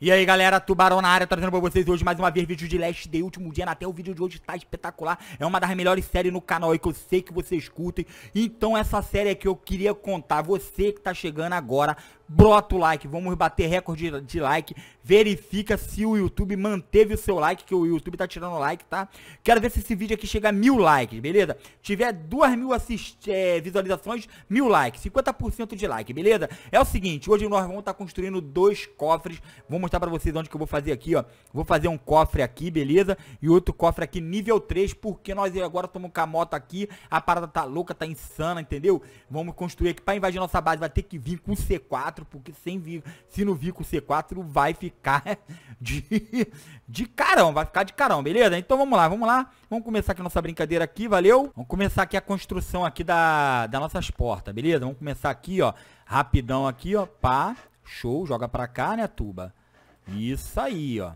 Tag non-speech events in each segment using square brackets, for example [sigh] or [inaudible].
E aí galera, Tubarão na área, trazendo pra vocês hoje mais uma vez vídeo de Last Day, último dia, até o vídeo de hoje tá espetacular, é uma das melhores séries no canal e que eu sei que vocês curtem, então essa série aqui eu queria contar, você que tá chegando agora, brota o like. Vamos bater recorde de, like. Verifica se o YouTube manteve o seu like, que o YouTube tá tirando like, tá? Quero ver se esse vídeo aqui chega a mil likes, beleza? Tiver duas mil é, visualizações, mil likes. 50% de like, beleza? É o seguinte, hoje nós vamos estar tá construindo dois cofres. Vou mostrar pra vocês onde que eu vou fazer aqui, ó. Vou fazer um cofre aqui, beleza? E outro cofre aqui nível 3, porque nós agora estamos com a moto aqui. A parada tá louca, tá insana, entendeu? Vamos construir aqui. Pra invadir nossa base vai ter que vir com o C4 porque sem, se não vir com C4, vai ficar [laughs] de, de carão, vai ficar de carão, beleza? Então vamos lá, vamos lá, vamos começar aqui a nossa brincadeira aqui, valeu? Vamos começar aqui a construção aqui da, das nossas portas, beleza? Vamos começar aqui, ó, rapidão aqui, ó, pá, show, joga pra cá, né, tuba? Isso aí, ó.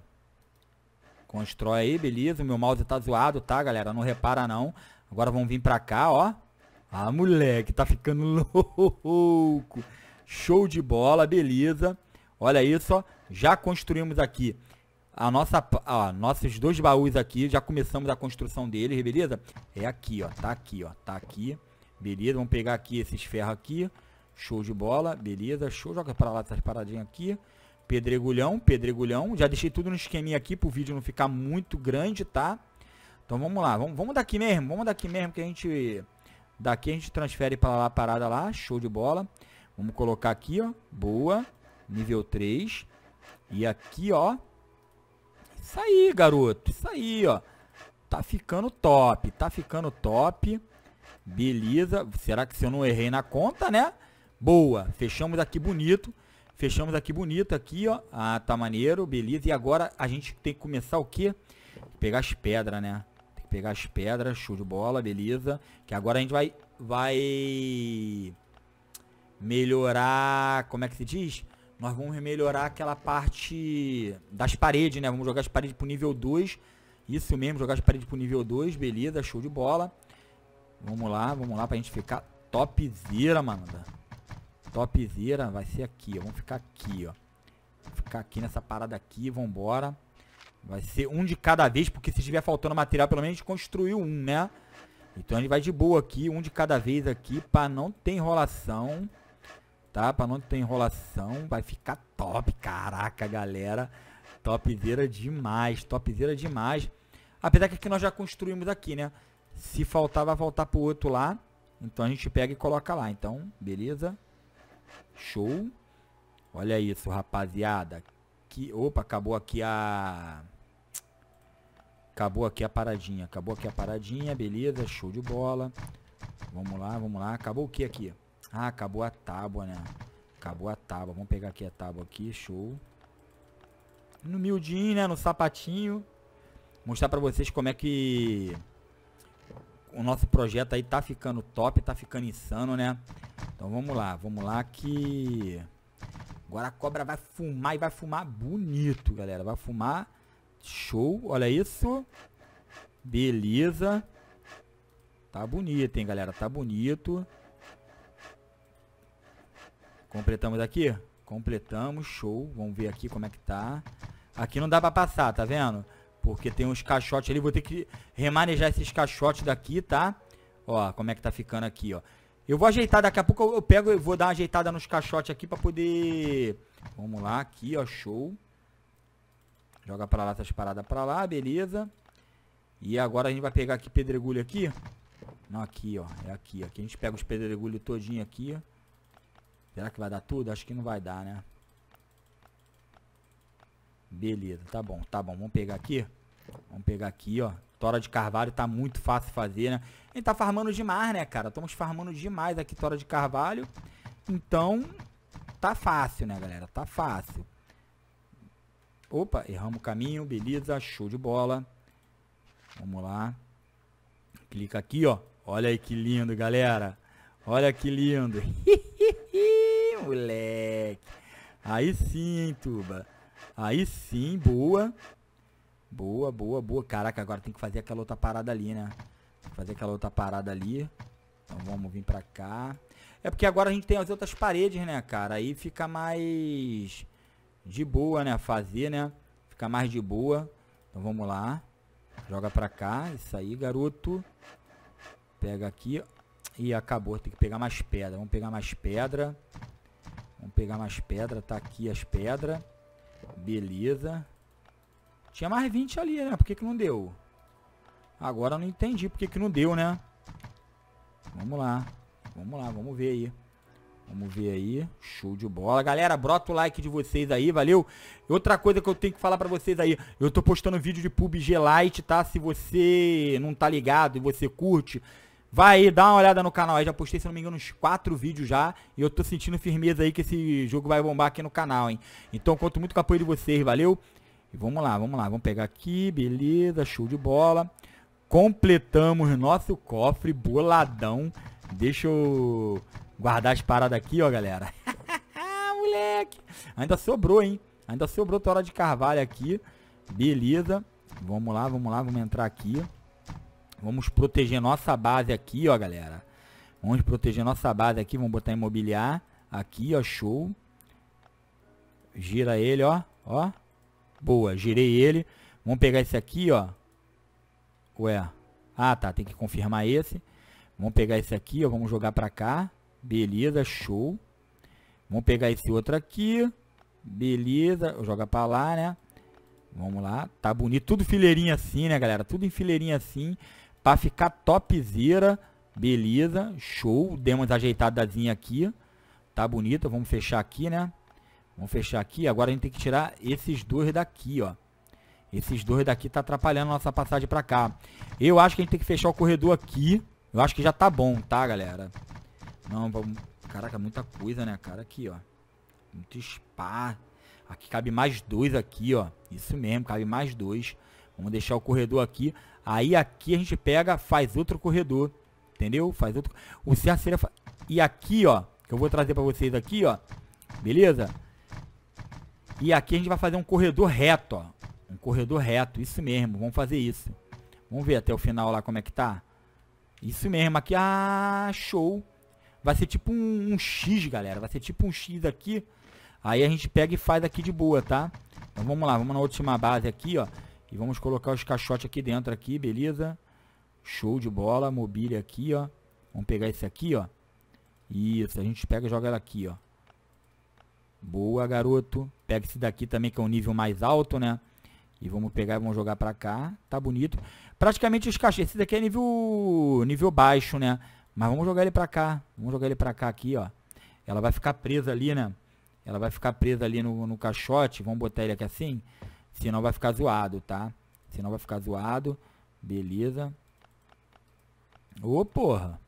Constrói aí, beleza. O meu mouse tá zoado, tá, galera? Não repara, não. Agora vamos vir pra cá, ó. Ah, moleque, tá ficando [laughs] louco. Show de bola, beleza. Olha isso, ó. Já construímos aqui a nossa, ó, nossos dois baús aqui. Já começamos a construção deles, beleza? É aqui, ó. Tá aqui, ó. Tá aqui. Beleza, vamos pegar aqui esses ferros aqui. Show de bola, beleza. Show, joga pra lá essas paradinhas aqui. Pedregulhão, pedregulhão. Já deixei tudo no esqueminha aqui pro vídeo não ficar muito grande, tá? Então vamos lá, vamos, vamos daqui mesmo, vamos daqui mesmo que a gente... Daqui a gente transfere pra lá a parada lá, show de bola. Vamos colocar aqui, ó. Boa. Nível 3. E aqui, ó. Isso aí, garoto. Isso aí, ó. Tá ficando top. Tá ficando top. Beleza. Será que se eu não errei na conta, né? Boa. Fechamos aqui bonito. Fechamos aqui bonito aqui, ó. Ah, tá maneiro. Beleza. E agora a gente tem que começar o quê? Pegar as pedras, né? Tem que pegar as pedras. Show de bola. Beleza. Que agora a gente vai... Vai melhorar, como é que se diz? Nós vamos melhorar aquela parte das paredes, né? Vamos jogar as paredes pro nível 2. Isso mesmo, jogar as paredes pro nível 2, beleza, show de bola. Vamos lá, vamos lá pra gente ficar topzera, mano. Topzera, vai ser aqui, ó. Vamos ficar aqui, ó. ficar aqui nessa parada aqui, vambora. Vai ser um de cada vez, porque se estiver faltando material, pelo menos a gente construiu um, né? Então a gente vai de boa aqui, um de cada vez aqui, pra não ter enrolação tá? Para não ter enrolação, vai ficar top, caraca, galera. Topzera demais, topzera demais. Apesar que aqui nós já construímos aqui, né? Se faltar, vai voltar pro outro lá. Então a gente pega e coloca lá. Então, beleza. Show. Olha isso, rapaziada. Que, opa, acabou aqui a... Acabou aqui a paradinha. Acabou aqui a paradinha, beleza. Show de bola. Vamos lá, vamos lá. Acabou o que aqui? Ah, acabou a tábua, né? Acabou a tábua. Vamos pegar aqui a tábua aqui, show. No miudinho, né? No sapatinho. Mostrar pra vocês como é que o nosso projeto aí tá ficando top, tá ficando insano, né? Então vamos lá, vamos lá que... Agora a cobra vai fumar e vai fumar bonito, galera. Vai fumar show, olha isso. Beleza. Tá bonito, hein, galera? Tá bonito. Completamos aqui? Completamos, show. Vamos ver aqui como é que tá. Aqui não dá pra passar, tá vendo? Porque tem uns caixotes ali, vou ter que remanejar esses caixotes daqui, tá? Ó, como é que tá ficando aqui, ó. Eu vou ajeitar, daqui a pouco eu, pego e vou dar uma ajeitada nos caixotes aqui pra poder... Vamos lá, aqui, ó, show. Joga pra lá essas paradas pra lá, beleza. E agora a gente vai pegar aqui pedregulho aqui. Não, aqui, ó, é aqui. Aqui a gente pega os pedregulhos todinho aqui, ó. Será que vai dar tudo? Acho que não vai dar, né? Beleza, tá bom, tá bom. Vamos pegar aqui. Vamos pegar aqui, ó. Tora de carvalho tá muito fácil fazer, né? A gente tá farmando demais, né, cara? Estamos farmando demais aqui tora de carvalho. Então, tá fácil, né, galera? Tá fácil. Opa, erramos o caminho. Beleza, show de bola. Vamos lá. Clica aqui, ó. Olha aí que lindo, galera. Olha que lindo. [laughs] moleque. Aí sim, hein, Tuba. Aí sim, boa. Boa, boa, boa. Caraca, agora tem que fazer aquela outra parada ali, né? Tem que fazer aquela outra parada ali. Então vamos vir pra cá. É porque agora a gente tem as outras paredes, né, cara? Aí fica mais de boa, né? Fazer, né? Fica mais de boa. Então vamos lá. Joga pra cá. Isso aí, garoto. Pega aqui. E acabou. Tem que pegar mais pedra. Vamos pegar mais pedra. Vamos pegar mais pedra. Tá aqui as pedras. Beleza. Tinha mais 20 ali, né? Por que, que não deu? Agora eu não entendi por que, que não deu, né? Vamos lá. Vamos lá, vamos ver aí. Vamos ver aí. Show de bola. Galera, brota o like de vocês aí, valeu? Outra coisa que eu tenho que falar pra vocês aí. Eu tô postando vídeo de PUBG Lite, tá? Se você não tá ligado e você curte, Vai aí, dá uma olhada no canal aí. Já postei, se não me engano, uns quatro vídeos já. E eu tô sentindo firmeza aí que esse jogo vai bombar aqui no canal, hein? Então conto muito com o apoio de vocês, valeu? E vamos lá, vamos lá. Vamos pegar aqui, beleza, show de bola. Completamos nosso cofre boladão. Deixa eu guardar as paradas aqui, ó, galera. [laughs] Moleque! Ainda sobrou, hein? Ainda sobrou tora de carvalho aqui. Beleza. Vamos lá, vamos lá, vamos entrar aqui, ó. Vamos proteger nossa base aqui, ó, galera. Vamos proteger nossa base aqui. Vamos botar imobiliar. Aqui, ó, show. Gira ele, ó. Ó. Boa, girei ele. Vamos pegar esse aqui, ó. Ué. Ah, tá. Tem que confirmar esse. Vamos pegar esse aqui, ó. Vamos jogar pra cá. Beleza, show. Vamos pegar esse outro aqui. Beleza. Joga pra lá, né? Vamos lá. Tá bonito. Tudo fileirinha assim, né, galera? Tudo em fileirinha assim. Pra ficar topzera. Beleza. Show. Demos ajeitadazinha aqui. Tá bonita. Vamos fechar aqui, né? Vamos fechar aqui. Agora a gente tem que tirar esses dois daqui, ó. Esses dois daqui tá atrapalhando a nossa passagem pra cá. Eu acho que a gente tem que fechar o corredor aqui. Eu acho que já tá bom, tá, galera? Não, vamos... Caraca, muita coisa, né, cara? Aqui, ó. Muito spa. Aqui cabe mais dois aqui, ó. Isso mesmo, cabe mais dois. Vamos deixar o corredor aqui. Aí aqui a gente pega, faz outro corredor, entendeu? Faz outro. O certo seria e aqui, ó, que eu vou trazer para vocês aqui, ó. Beleza? E aqui a gente vai fazer um corredor reto, ó. Um corredor reto, isso mesmo. Vamos fazer isso. Vamos ver até o final lá como é que tá. Isso mesmo, aqui, ah, show. Vai ser tipo um, um X, galera. Vai ser tipo um X aqui. Aí a gente pega e faz aqui de boa, tá? Então vamos lá, vamos na última base aqui, ó. E vamos colocar os caixotes aqui dentro aqui, beleza? Show de bola, mobília aqui, ó. Vamos pegar esse aqui, ó. Isso, a gente pega e joga ela aqui, ó. Boa, garoto. Pega esse daqui também, que é um nível mais alto, né? E vamos pegar e vamos jogar pra cá. Tá bonito. Praticamente os caixotes. Esse daqui é nível, nível baixo, né? Mas vamos jogar ele pra cá. Vamos jogar ele pra cá aqui, ó. Ela vai ficar presa ali, né? Ela vai ficar presa ali no, no caixote. Vamos botar ele aqui assim. Senão vai ficar zoado, tá? Senão vai ficar zoado. Beleza. Ô, oh, porra.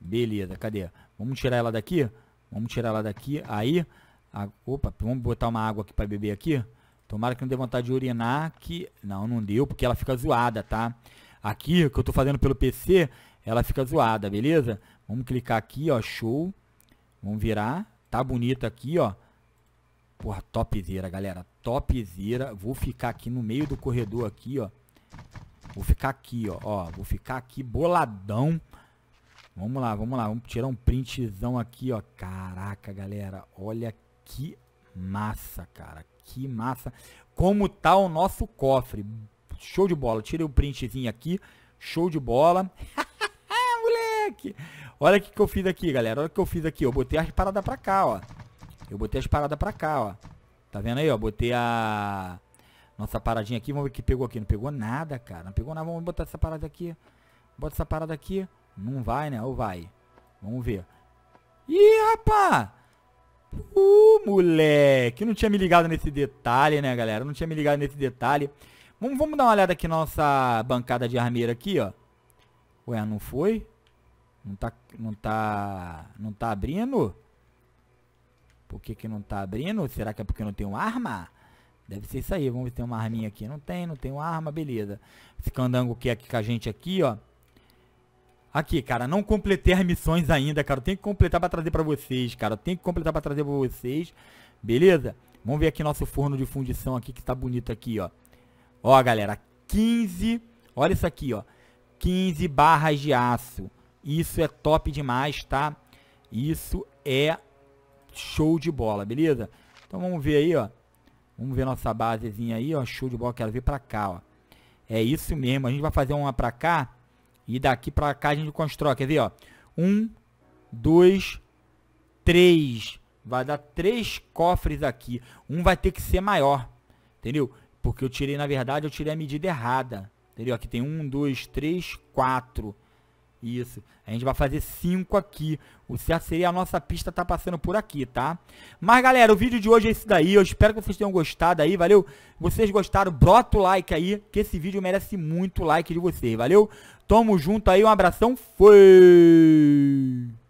Beleza, cadê? Vamos tirar ela daqui? Vamos tirar ela daqui. Aí. A, opa, vamos botar uma água aqui para beber aqui? Tomara que não dê vontade de urinar. Que... Não, não deu, porque ela fica zoada, tá? Aqui, que eu tô fazendo pelo PC, ela fica zoada, beleza? Vamos clicar aqui, ó, show. Vamos virar. Tá bonita aqui, ó. Porra, topzera, galera. Topzera. Vou ficar aqui no meio do corredor aqui, ó. Vou ficar aqui, ó. ó vou ficar aqui boladão. Vamos lá, vamos lá. Vamos tirar um printzão aqui, ó. Caraca, galera. Olha que massa, cara. Que massa. Como tá o nosso cofre. Show de bola. Tirei o um printzinho aqui. Show de bola. [laughs] Moleque. Olha o que, que eu fiz aqui, galera. Olha o que eu fiz aqui. Eu botei as paradas pra cá, ó. Eu botei as paradas pra cá, ó. Tá vendo aí, ó? Botei a... Nossa paradinha aqui. Vamos ver o que pegou aqui. Não pegou nada, cara. Não pegou nada. Vamos botar essa parada aqui. Bota essa parada aqui. Não vai, né? Ou vai? Vamos ver. Ih, rapá! Uh, moleque! Não tinha me ligado nesse detalhe, né, galera? Não tinha me ligado nesse detalhe. Vamos, vamos dar uma olhada aqui na nossa bancada de armeira aqui, ó. Ué, não foi? Não tá, não tá, não tá abrindo? Por que, que não tá abrindo? Será que é porque não tem uma arma? Deve ser isso aí. Vamos ver se tem uma arminha aqui. Não tem, não tem uma arma. Beleza. Esse candango que é aqui com a gente aqui, ó. Aqui, cara, não completei as missões ainda, cara. Eu tenho que completar pra trazer pra vocês, cara. Eu tenho que completar pra trazer pra vocês. Beleza? Vamos ver aqui nosso forno de fundição aqui, que tá bonito aqui, ó. Ó, galera, 15... Olha isso aqui, ó. 15 barras de aço. Isso é top demais, tá? Isso é Show de bola, beleza? Então vamos ver aí, ó. Vamos ver nossa basezinha aí, ó. Show de bola, quero ver pra cá, ó. É isso mesmo, a gente vai fazer uma pra cá. E daqui pra cá a gente constrói, quer ver, ó. Um, dois, três. Vai dar três cofres aqui. Um vai ter que ser maior, entendeu? Porque eu tirei, na verdade, eu tirei a medida errada. Entendeu? Aqui tem um, dois, três, quatro. Isso. A gente vai fazer cinco aqui. O certo seria a nossa pista tá passando por aqui, tá? Mas, galera, o vídeo de hoje é esse daí. Eu espero que vocês tenham gostado aí, valeu? Vocês gostaram, brota o like aí, que esse vídeo merece muito like de vocês, valeu? Tamo junto aí, um abração, foi!